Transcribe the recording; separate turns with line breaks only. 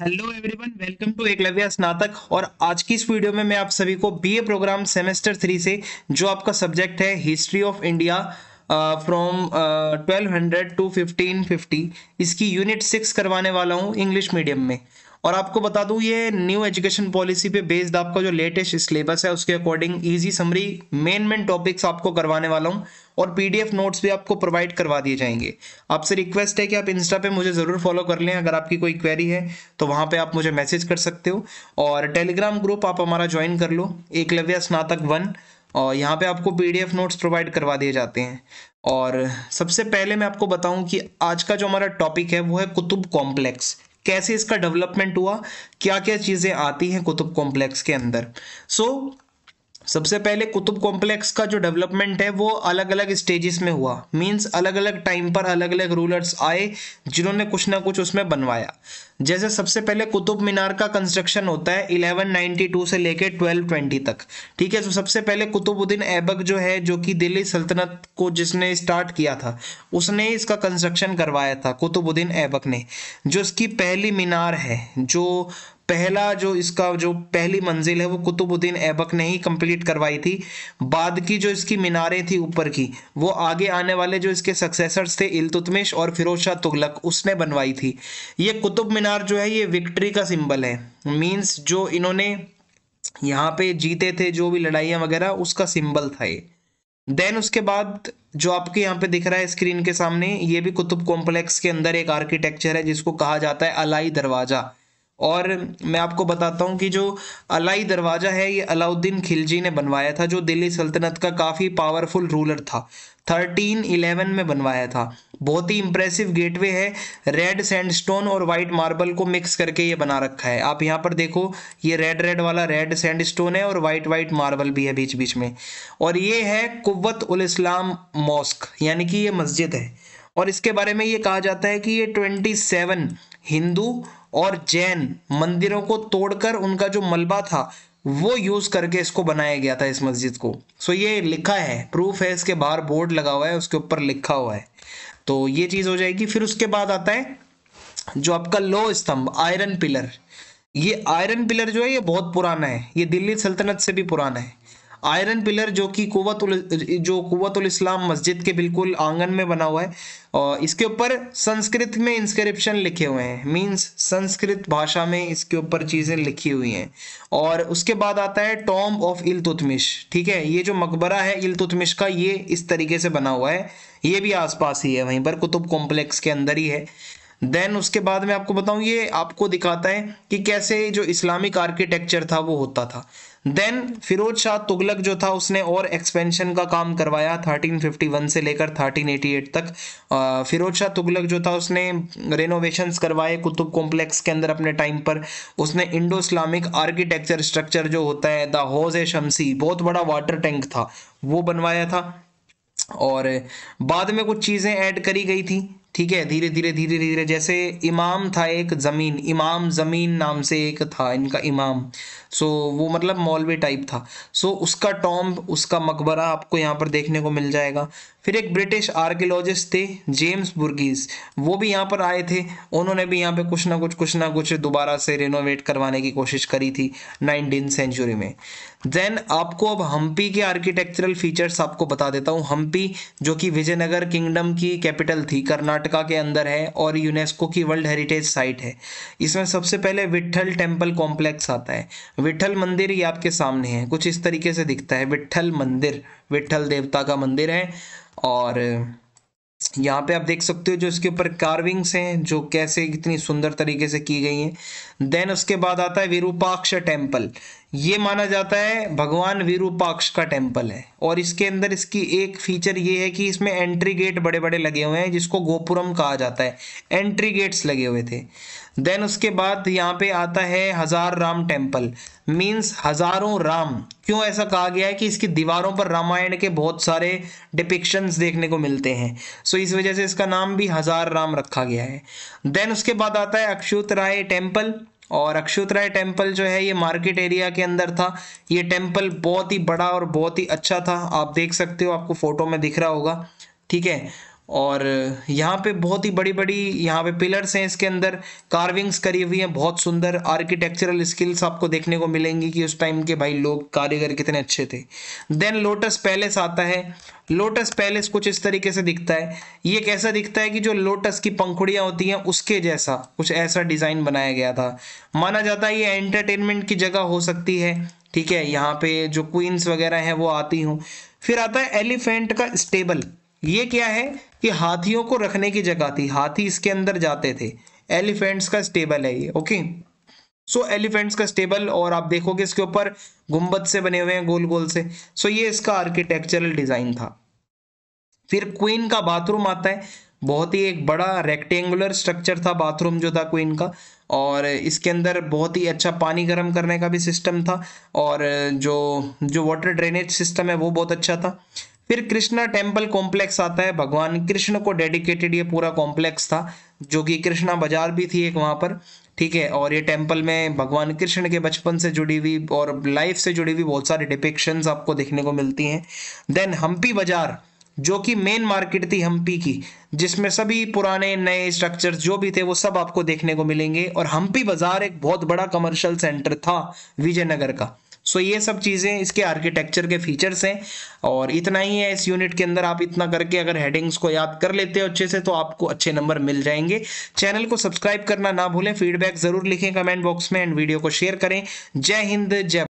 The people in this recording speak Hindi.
hello everyone welcome to Eklavya स्नातक और आज की इस वीडियो में मैं आप सभी को बीए प्रोग्राम सेमेस्टर थ्री से जो आपका सब्जेक्ट है history of India from twelve hundred to fifteen fifty इसकी यूनिट सिक्स करवाने वाला हूँ इंग्लिश मीडियम में और आपको बता दूं ये न्यू एजुकेशन पॉलिसी पे बेस्ड आपका जो लेटेस्ट सिलेबस है उसके according easy summary main main topics आपको करवाने वाला हूँ और पीडीएफ नोट्स भी आपको प्रोवाइड करवा दिए जाएंगे आपसे रिक्वेस्ट है कि आप इंस्टा पे मुझे ज़रूर फॉलो कर लें अगर आपकी कोई क्वेरी है तो वहाँ पे आप मुझे मैसेज कर सकते हो और टेलीग्राम ग्रुप आप हमारा ज्वाइन कर लो एकलव्य स्नातक वन और यहाँ पे आपको पीडीएफ नोट्स प्रोवाइड करवा दिए जाते हैं और सबसे पहले मैं आपको बताऊं कि आज का जो हमारा टॉपिक है वो है कुतुब कॉम्प्लेक्स कैसे इसका डेवलपमेंट हुआ क्या क्या चीज़ें आती हैं कुतुब कॉम्प्लेक्स के अंदर सो so, सबसे पहले कुतुब कॉम्प्लेक्स का जो डेवलपमेंट है वो अलग अलग स्टेजेस में हुआ मींस अलग अलग टाइम पर अलग अलग रूलर्स आए जिन्होंने कुछ ना कुछ उसमें बनवाया जैसे सबसे पहले कुतुब मीनार का कंस्ट्रक्शन होता है 1192 से लेके 1220 तक ठीक है तो सबसे पहले कुतुबुद्दीन ऐबक जो है जो कि दिल्ली सल्तनत को जिसने स्टार्ट किया था उसने इसका कंस्ट्रक्शन करवाया था कुतुबुद्दीन ऐबक ने जो इसकी पहली मीनार है जो पहला जो इसका जो पहली मंजिल है वो कुतुबुद्दीन ऐबक ने ही कंप्लीट करवाई थी बाद की जो इसकी मीनारें थी ऊपर की वो आगे आने वाले जो इसके सक्सेसर्स थे इल्तुतमिश और फिरोज शाह तुगलक उसने बनवाई थी ये कुतुब मीनार जो है ये विक्ट्री का सिंबल है मीन्स जो इन्होंने यहाँ पे जीते थे जो भी लड़ाइयाँ वगैरह उसका सिंबल था ये देन उसके बाद जो आपके यहाँ पे दिख रहा है स्क्रीन के सामने ये भी कुतुब कॉम्प्लेक्स के अंदर एक आर्किटेक्चर है जिसको कहा जाता है अलाई दरवाज़ा और मैं आपको बताता हूँ कि जो अलाई दरवाज़ा है ये अलाउद्दीन खिलजी ने बनवाया था जो दिल्ली सल्तनत का काफ़ी पावरफुल रूलर था थर्टीन इलेवन में बनवाया था बहुत ही इंप्रेसिव गेटवे है रेड सैंडस्टोन और वाइट मार्बल को मिक्स करके ये बना रखा है आप यहाँ पर देखो ये रेड रेड वाला रेड सैंडस्टोन है और वाइट वाइट मार्बल भी है बीच बीच में और ये है कुत उल इस्लाम मॉस्क यानी कि ये मस्जिद है और इसके बारे में ये कहा जाता है कि ये ट्वेंटी सेवन हिंदू और जैन मंदिरों को तोड़कर उनका जो मलबा था वो यूज करके इसको बनाया गया था इस मस्जिद को सो ये लिखा है प्रूफ है इसके बाहर बोर्ड लगा हुआ है उसके ऊपर लिखा हुआ है तो ये चीज हो जाएगी फिर उसके बाद आता है जो आपका लो स्तंभ आयरन पिलर ये आयरन पिलर जो है ये बहुत पुराना है ये दिल्ली सल्तनत से भी पुराना है आयरन पिलर जो कि कुत जो कुत इस्लाम मस्जिद के बिल्कुल आंगन में बना हुआ है और इसके ऊपर संस्कृत में इंस्क्रिप्शन लिखे हुए हैं मीन्स संस्कृत भाषा में इसके ऊपर चीज़ें लिखी हुई हैं और उसके बाद आता है टॉम ऑफ इलतुतमिश ठीक है ये जो मकबरा है इलतुतमिश का ये इस तरीके से बना हुआ है ये भी आसपास ही है वहीं पर कुतुब कॉम्प्लेक्स के अंदर ही है देन उसके बाद में आपको बताऊं ये आपको दिखाता है कि कैसे जो इस्लामिक आर्किटेक्चर था वो होता था देन फिरोज शाह तुगलक जो था उसने और एक्सपेंशन का काम करवाया 1351 से लेकर 1388 तक फिरोज शाह तुगलक जो था उसने रेनोवेशंस करवाए कुतुब कॉम्प्लेक्स के अंदर अपने टाइम पर उसने इंडो इस्लामिक आर्किटेक्चर स्ट्रक्चर जो होता है द हौज ए शमसी बहुत बड़ा वाटर टैंक था वो बनवाया था और बाद में कुछ चीज़ें ऐड करी गई थी ठीक है धीरे धीरे धीरे धीरे जैसे इमाम था एक ज़मीन इमाम ज़मीन नाम से एक था इनका इमाम सो वो मतलब मौलवी टाइप था सो उसका टॉम्ब उसका मकबरा आपको यहाँ पर देखने को मिल जाएगा फिर एक ब्रिटिश आर्कियोलॉजिस्ट थे जेम्स बुर्गीज वो भी यहाँ पर आए थे उन्होंने भी यहाँ पे कुछ ना कुछ कुछ ना कुछ दोबारा से रिनोवेट करवाने की कोशिश करी थी नाइनटीन सेंचुरी में देन आपको अब हम्पी के आर्किटेक्चरल फीचर्स आपको बता देता हूँ हम्पी जो कि विजयनगर किंगडम की कैपिटल थी कर्नाटका के अंदर है और यूनेस्को की वर्ल्ड हेरिटेज साइट है इसमें सबसे पहले विट्ठल टेम्पल कॉम्प्लेक्स आता है विट्ठल मंदिर ये आपके सामने है कुछ इस तरीके से दिखता है विट्ठल मंदिर विट्ठल देवता का मंदिर है और यहाँ पे आप देख सकते हो जो इसके ऊपर कार्विंग्स हैं जो कैसे कितनी सुंदर तरीके से की गई हैं देन उसके बाद आता है विरूपाक्ष टेम्पल ये माना जाता है भगवान विरूपाक्ष का टेम्पल है और इसके अंदर इसकी एक फीचर ये है कि इसमें एंट्री गेट बड़े बड़े लगे हुए हैं जिसको गोपुरम कहा जाता है एंट्री गेट्स लगे हुए थे देन उसके बाद यहाँ पे आता है हजार राम टेम्पल मीन्स हजारों राम क्यों ऐसा कहा गया है कि इसकी दीवारों पर रामायण के बहुत सारे डिपिक्शंस देखने को मिलते हैं सो इस वजह से इसका नाम भी हजार राम रखा गया है देन उसके बाद आता है अक्षुत राय टेम्पल और अक्षुत राय टेम्पल जो है ये मार्केट एरिया के अंदर था ये टेम्पल बहुत ही बड़ा और बहुत ही अच्छा था आप देख सकते हो आपको फोटो में दिख रहा होगा ठीक है और यहाँ पे बहुत ही बड़ी बड़ी यहाँ पे पिलर्स हैं इसके अंदर कार्विंग्स करी हुई हैं बहुत सुंदर आर्किटेक्चरल स्किल्स आपको देखने को मिलेंगी कि उस टाइम के भाई लोग कारीगर कितने अच्छे थे देन लोटस पैलेस आता है लोटस पैलेस कुछ इस तरीके से दिखता है ये कैसा दिखता है कि जो लोटस की पंखुड़ियाँ होती हैं उसके जैसा कुछ ऐसा डिज़ाइन बनाया गया था माना जाता है ये एंटरटेनमेंट की जगह हो सकती है ठीक है यहाँ पे जो क्वींस वगैरह हैं वो आती हूँ फिर आता है एलिफेंट का स्टेबल ये क्या है कि हाथियों को रखने की जगह थी हाथी इसके अंदर जाते थे एलिफेंट्स का स्टेबल है ये ओके सो एलिफेंट्स का स्टेबल और आप देखोगे इसके ऊपर गुम्बद से बने हुए हैं गोल गोल से सो so, ये इसका आर्किटेक्चरल डिजाइन था फिर क्वीन का बाथरूम आता है बहुत ही एक बड़ा रेक्टेंगुलर स्ट्रक्चर था बाथरूम जो था क्वीन का और इसके अंदर बहुत ही अच्छा पानी गर्म करने का भी सिस्टम था और जो जो वाटर ड्रेनेज सिस्टम है वो बहुत अच्छा था फिर कृष्णा टेम्पल कॉम्प्लेक्स आता है भगवान कृष्ण को डेडिकेटेड ये पूरा कॉम्प्लेक्स था जो कि कृष्णा बाजार भी थी एक वहाँ पर ठीक है और ये टेम्पल में भगवान कृष्ण के बचपन से जुड़ी हुई और लाइफ से जुड़ी हुई बहुत सारी डिपिक्शन आपको देखने को मिलती हैं देन हम्पी बाजार जो कि मेन मार्केट थी हम्पी की जिसमें सभी पुराने नए स्ट्रक्चर्स जो भी थे वो सब आपको देखने को मिलेंगे और हम्पी बाजार एक बहुत बड़ा कमर्शियल सेंटर था विजयनगर का सो ये सब चीज़ें इसके आर्किटेक्चर के फीचर्स हैं और इतना ही है इस यूनिट के अंदर आप इतना करके अगर हेडिंग्स को याद कर लेते हो अच्छे से तो आपको अच्छे नंबर मिल जाएंगे चैनल को सब्सक्राइब करना ना भूलें फीडबैक ज़रूर लिखें कमेंट बॉक्स में एंड वीडियो को शेयर करें जय हिंद जय